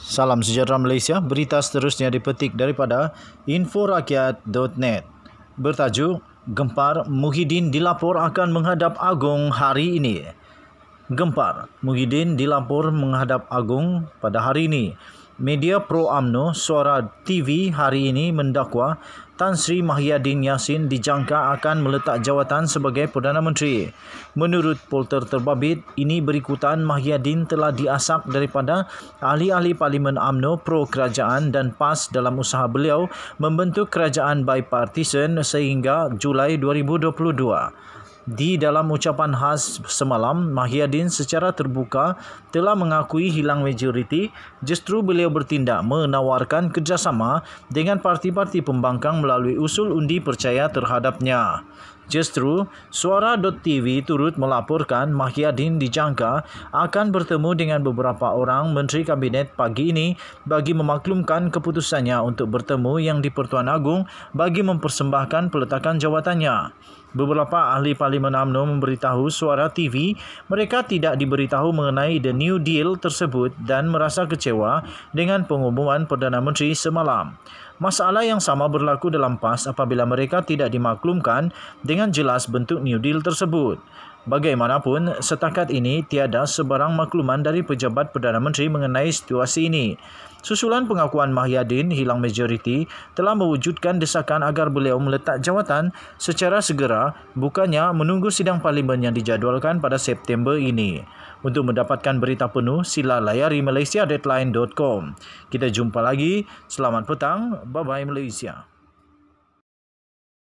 Salam sejahtera Malaysia. Berita seterusnya dipetik daripada inforakyat.net bertajuk Gempar Muhyiddin dilapor akan menghadap Agong hari ini. Gempar Muhyiddin dilapor menghadap Agong pada hari ini. Media Pro Amno Suara TV hari ini mendakwa Tan Sri Mahyadin Yassin dijangka akan meletak jawatan sebagai Perdana Menteri. Menurut polter terbabit, ini berikutan Mahyadin telah diasak daripada ahli-ahli Parlimen AMNO pro-kerajaan dan PAS dalam usaha beliau membentuk kerajaan bipartisan sehingga Julai 2022. Di dalam ucapan khas semalam, Mahiaddin secara terbuka telah mengakui hilang majoriti justru beliau bertindak menawarkan kerjasama dengan parti-parti pembangkang melalui usul undi percaya terhadapnya. Justru, Suara.tv turut melaporkan Mahyadin dijangka akan bertemu dengan beberapa orang Menteri Kabinet pagi ini bagi memaklumkan keputusannya untuk bertemu yang di-Pertuan Agung bagi mempersembahkan peletakan jawatannya. Beberapa ahli Parlimen UMNO memberitahu suara TV mereka tidak diberitahu mengenai The New Deal tersebut dan merasa kecewa dengan pengumuman Perdana Menteri semalam. Masalah yang sama berlaku dalam PAS apabila mereka tidak dimaklumkan dengan jelas bentuk New Deal tersebut. Bagaimanapun, setakat ini tiada sebarang makluman dari pejabat Perdana Menteri mengenai situasi ini. Susulan pengakuan Mahyadin hilang majoriti telah mewujudkan desakan agar beliau meletak jawatan secara segera bukannya menunggu sidang parlimen yang dijadualkan pada September ini. Untuk mendapatkan berita penuh, sila layari malaysia.deadline.com. Kita jumpa lagi. Selamat petang. Bye-bye Malaysia.